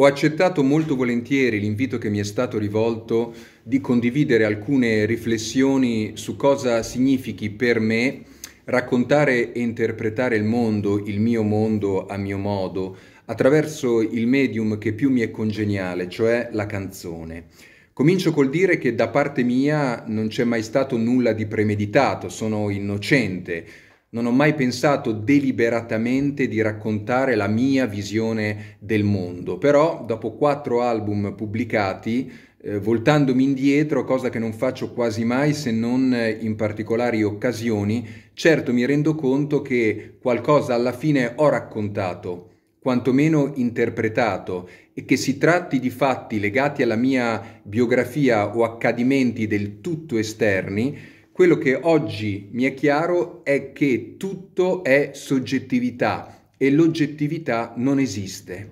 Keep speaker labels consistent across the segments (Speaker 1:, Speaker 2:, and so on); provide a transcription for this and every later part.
Speaker 1: Ho accettato molto volentieri l'invito che mi è stato rivolto di condividere alcune riflessioni su cosa significhi per me raccontare e interpretare il mondo, il mio mondo a mio modo, attraverso il medium che più mi è congeniale, cioè la canzone. Comincio col dire che da parte mia non c'è mai stato nulla di premeditato, sono innocente non ho mai pensato deliberatamente di raccontare la mia visione del mondo, però dopo quattro album pubblicati, eh, voltandomi indietro, cosa che non faccio quasi mai se non eh, in particolari occasioni, certo mi rendo conto che qualcosa alla fine ho raccontato, quantomeno interpretato, e che si tratti di fatti legati alla mia biografia o accadimenti del tutto esterni, quello che oggi mi è chiaro è che tutto è soggettività e l'oggettività non esiste.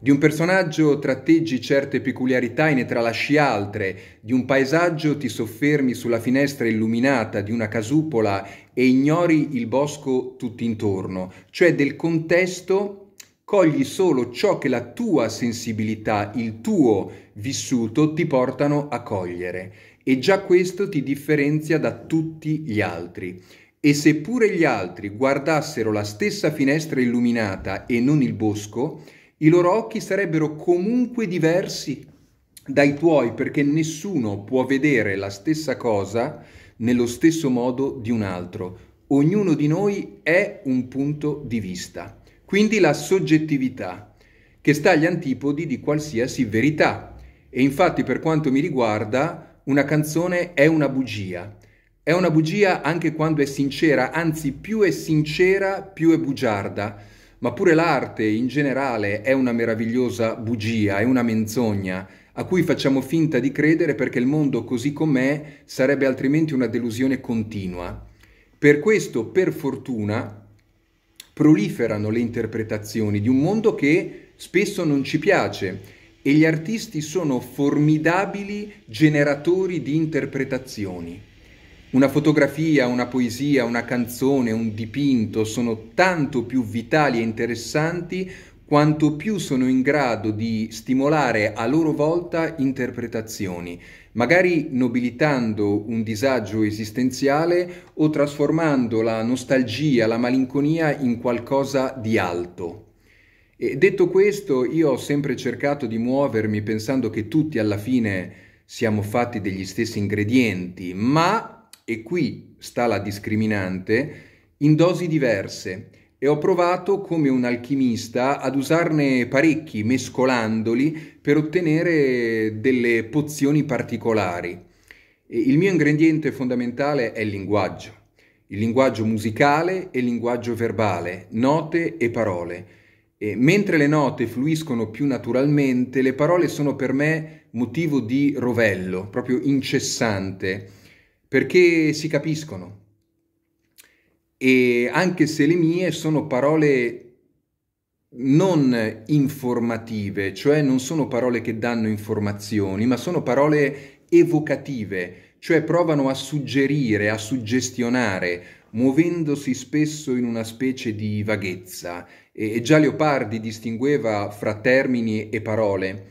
Speaker 1: Di un personaggio tratteggi certe peculiarità e ne tralasci altre, di un paesaggio ti soffermi sulla finestra illuminata di una casupola e ignori il bosco tutt'intorno, cioè del contesto cogli solo ciò che la tua sensibilità, il tuo vissuto ti portano a cogliere e già questo ti differenzia da tutti gli altri. E seppure gli altri guardassero la stessa finestra illuminata e non il bosco, i loro occhi sarebbero comunque diversi dai tuoi perché nessuno può vedere la stessa cosa nello stesso modo di un altro. Ognuno di noi è un punto di vista. Quindi la soggettività, che sta agli antipodi di qualsiasi verità. E infatti per quanto mi riguarda, una canzone è una bugia. È una bugia anche quando è sincera, anzi più è sincera più è bugiarda, ma pure l'arte in generale è una meravigliosa bugia, è una menzogna a cui facciamo finta di credere perché il mondo così com'è sarebbe altrimenti una delusione continua. Per questo, per fortuna, proliferano le interpretazioni di un mondo che spesso non ci piace e gli artisti sono formidabili generatori di interpretazioni. Una fotografia, una poesia, una canzone, un dipinto sono tanto più vitali e interessanti quanto più sono in grado di stimolare a loro volta interpretazioni, magari nobilitando un disagio esistenziale o trasformando la nostalgia, la malinconia in qualcosa di alto. E detto questo, io ho sempre cercato di muovermi pensando che tutti alla fine siamo fatti degli stessi ingredienti, ma, e qui sta la discriminante, in dosi diverse. E ho provato come un alchimista ad usarne parecchi, mescolandoli, per ottenere delle pozioni particolari. Il mio ingrediente fondamentale è il linguaggio, il linguaggio musicale e il linguaggio verbale, note e parole. E mentre le note fluiscono più naturalmente, le parole sono per me motivo di rovello, proprio incessante, perché si capiscono. E anche se le mie sono parole non informative, cioè non sono parole che danno informazioni, ma sono parole evocative, cioè provano a suggerire, a suggestionare, muovendosi spesso in una specie di vaghezza. E, già Leopardi distingueva fra termini e parole.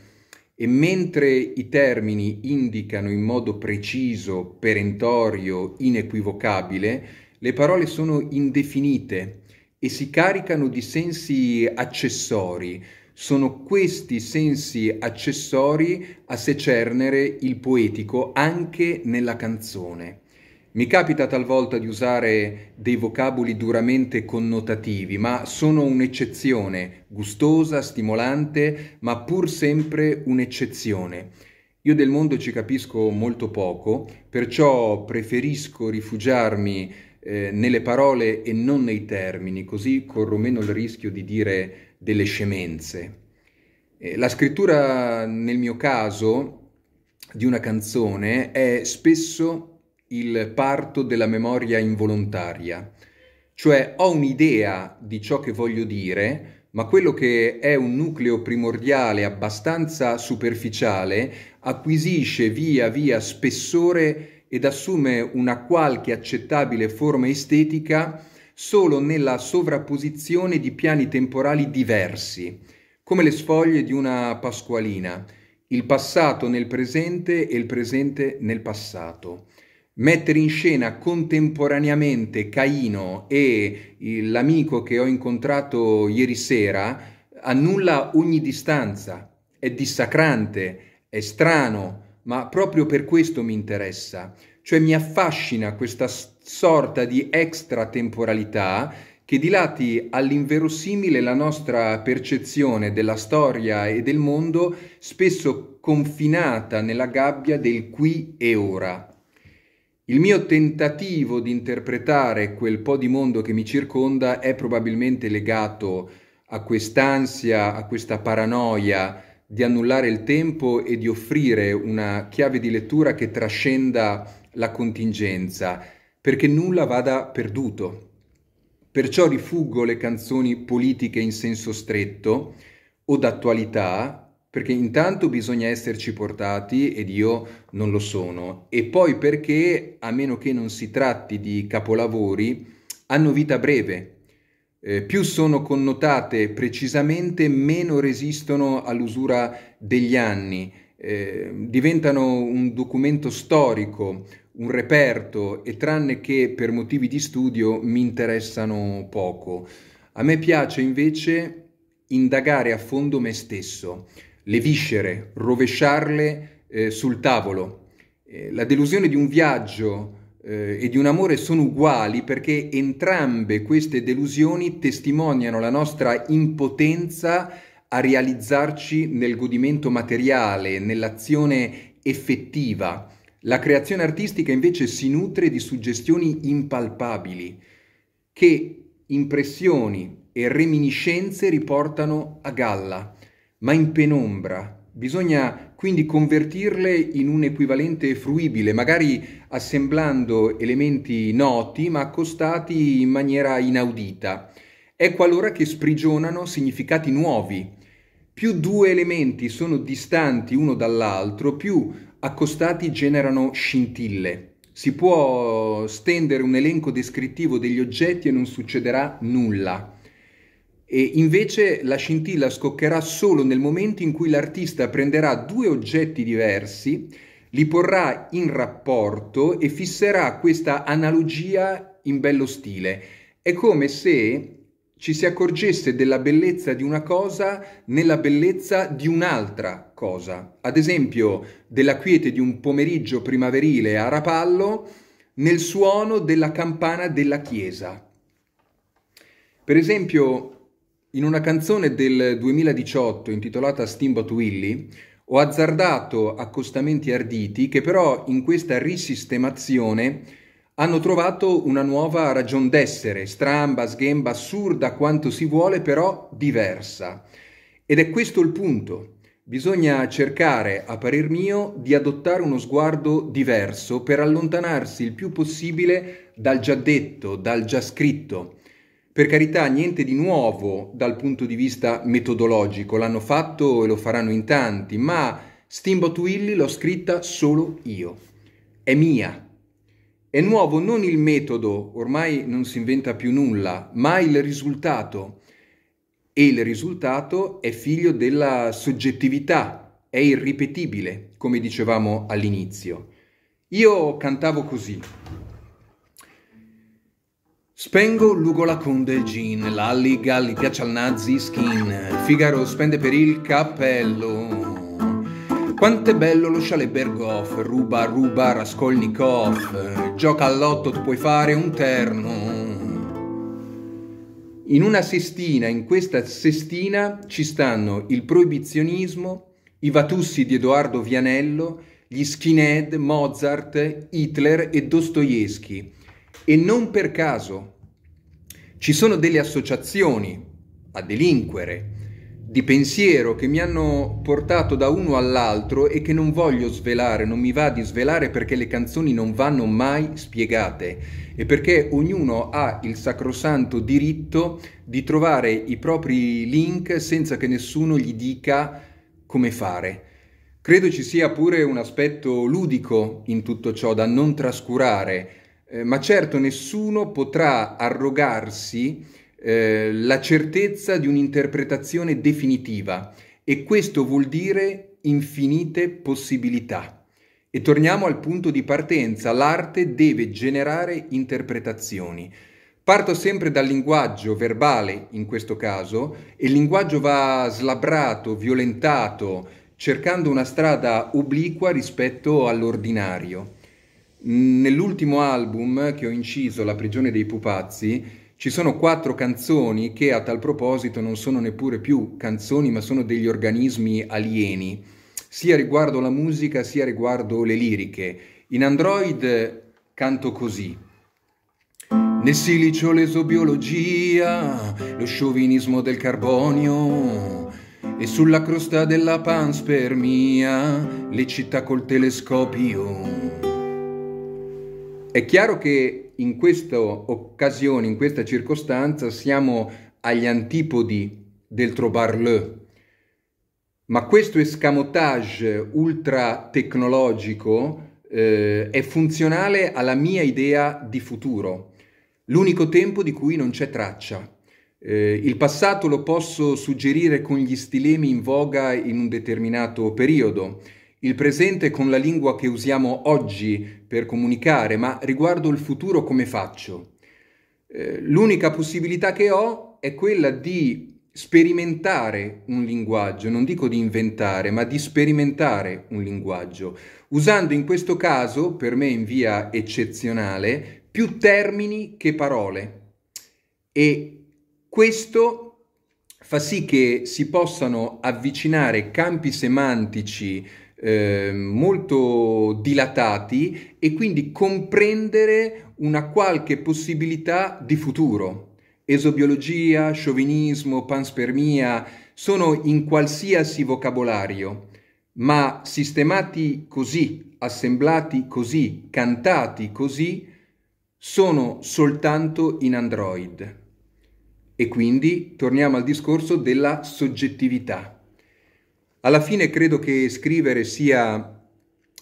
Speaker 1: E mentre i termini indicano in modo preciso, perentorio, inequivocabile, le parole sono indefinite e si caricano di sensi accessori, sono questi sensi accessori a secernere il poetico anche nella canzone. Mi capita talvolta di usare dei vocaboli duramente connotativi, ma sono un'eccezione, gustosa, stimolante, ma pur sempre un'eccezione. Io del mondo ci capisco molto poco, perciò preferisco rifugiarmi eh, nelle parole e non nei termini, così corro meno il rischio di dire delle scemenze. Eh, la scrittura, nel mio caso, di una canzone è spesso il parto della memoria involontaria, cioè ho un'idea di ciò che voglio dire, ma quello che è un nucleo primordiale abbastanza superficiale acquisisce via via spessore ed assume una qualche accettabile forma estetica solo nella sovrapposizione di piani temporali diversi, come le sfoglie di una pasqualina, il passato nel presente e il presente nel passato. Mettere in scena contemporaneamente Caino e l'amico che ho incontrato ieri sera annulla ogni distanza, è dissacrante, è strano, ma proprio per questo mi interessa cioè mi affascina questa sorta di extratemporalità che dilati all'inverosimile la nostra percezione della storia e del mondo, spesso confinata nella gabbia del qui e ora. Il mio tentativo di interpretare quel po' di mondo che mi circonda è probabilmente legato a quest'ansia, a questa paranoia di annullare il tempo e di offrire una chiave di lettura che trascenda la contingenza, perché nulla vada perduto. Perciò rifuggo le canzoni politiche in senso stretto o d'attualità, perché intanto bisogna esserci portati ed io non lo sono, e poi perché, a meno che non si tratti di capolavori, hanno vita breve. Eh, più sono connotate precisamente, meno resistono all'usura degli anni, eh, diventano un documento storico, un reperto e tranne che per motivi di studio mi interessano poco. A me piace invece indagare a fondo me stesso, le viscere, rovesciarle eh, sul tavolo. Eh, la delusione di un viaggio eh, e di un amore sono uguali perché entrambe queste delusioni testimoniano la nostra impotenza a realizzarci nel godimento materiale, nell'azione effettiva. La creazione artistica invece si nutre di suggestioni impalpabili che impressioni e reminiscenze riportano a galla, ma in penombra. Bisogna quindi convertirle in un equivalente fruibile, magari assemblando elementi noti ma accostati in maniera inaudita. È qualora che sprigionano significati nuovi. Più due elementi sono distanti uno dall'altro, più accostati generano scintille. Si può stendere un elenco descrittivo degli oggetti e non succederà nulla. E invece la scintilla scoccherà solo nel momento in cui l'artista prenderà due oggetti diversi, li porrà in rapporto e fisserà questa analogia in bello stile. È come se ci si accorgesse della bellezza di una cosa nella bellezza di un'altra cosa. Ad esempio, della quiete di un pomeriggio primaverile a Rapallo nel suono della campana della chiesa. Per esempio, in una canzone del 2018 intitolata Steamboat Willie ho azzardato accostamenti arditi che però in questa risistemazione hanno trovato una nuova ragion d'essere, stramba, sghemba, assurda quanto si vuole, però diversa. Ed è questo il punto. Bisogna cercare, a parer mio, di adottare uno sguardo diverso per allontanarsi il più possibile dal già detto, dal già scritto. Per carità, niente di nuovo dal punto di vista metodologico, l'hanno fatto e lo faranno in tanti, ma Steamboat Willie l'ho scritta solo io. È mia, è nuovo non il metodo, ormai non si inventa più nulla, ma il risultato. E il risultato è figlio della soggettività, è irripetibile, come dicevamo all'inizio. Io cantavo così. Spengo l'ugola con del jean, l'alliga gli piace al nazi skin, Figaro spende per il cappello, quanto è bello lo chalet Berghoff, ruba, ruba, Raskolnikov, gioca all'otto, tu puoi fare un terno. In una sestina, in questa sestina, ci stanno il proibizionismo, i vatussi di Edoardo Vianello, gli skinhead, Mozart, Hitler e Dostoevsky. E non per caso. Ci sono delle associazioni a delinquere, di pensiero che mi hanno portato da uno all'altro e che non voglio svelare, non mi va di svelare perché le canzoni non vanno mai spiegate e perché ognuno ha il sacrosanto diritto di trovare i propri link senza che nessuno gli dica come fare. Credo ci sia pure un aspetto ludico in tutto ciò da non trascurare, eh, ma certo nessuno potrà arrogarsi eh, la certezza di un'interpretazione definitiva e questo vuol dire infinite possibilità. E torniamo al punto di partenza, l'arte deve generare interpretazioni. Parto sempre dal linguaggio verbale in questo caso e il linguaggio va slabrato, violentato, cercando una strada obliqua rispetto all'ordinario. Nell'ultimo album che ho inciso, La prigione dei pupazzi, ci sono quattro canzoni che a tal proposito non sono neppure più canzoni, ma sono degli organismi alieni, sia riguardo la musica sia riguardo le liriche. In Android canto così. Nel silicio l'esobiologia, lo sciovinismo del carbonio e sulla crosta della panspermia le città col telescopio. È chiaro che in questa occasione, in questa circostanza, siamo agli antipodi del trobarle. Ma questo escamotage ultra tecnologico eh, è funzionale alla mia idea di futuro, l'unico tempo di cui non c'è traccia. Eh, il passato lo posso suggerire con gli stilemi in voga in un determinato periodo, il presente con la lingua che usiamo oggi per comunicare, ma riguardo il futuro come faccio? Eh, l'unica possibilità che ho è quella di sperimentare un linguaggio, non dico di inventare, ma di sperimentare un linguaggio, usando in questo caso, per me in via eccezionale, più termini che parole. E questo fa sì che si possano avvicinare campi semantici eh, molto dilatati e quindi comprendere una qualche possibilità di futuro. Esobiologia, sciovinismo, panspermia sono in qualsiasi vocabolario, ma sistemati così, assemblati così, cantati così, sono soltanto in Android. E quindi torniamo al discorso della soggettività. Alla fine credo che scrivere sia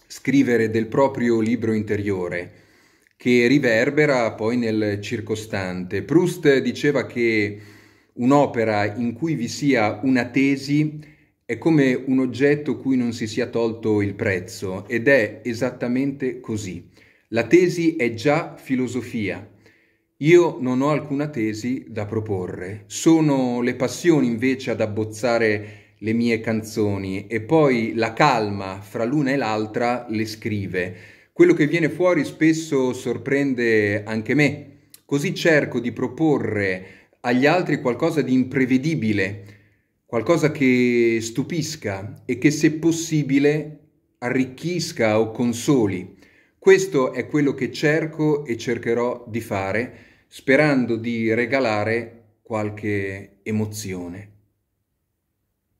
Speaker 1: scrivere del proprio libro interiore, che riverbera poi nel circostante. Proust diceva che un'opera in cui vi sia una tesi è come un oggetto cui non si sia tolto il prezzo ed è esattamente così. La tesi è già filosofia. Io non ho alcuna tesi da proporre, sono le passioni invece ad abbozzare le mie canzoni e poi la calma fra l'una e l'altra le scrive. Quello che viene fuori spesso sorprende anche me, così cerco di proporre agli altri qualcosa di imprevedibile, qualcosa che stupisca e che se possibile arricchisca o consoli. Questo è quello che cerco e cercherò di fare, sperando di regalare qualche emozione.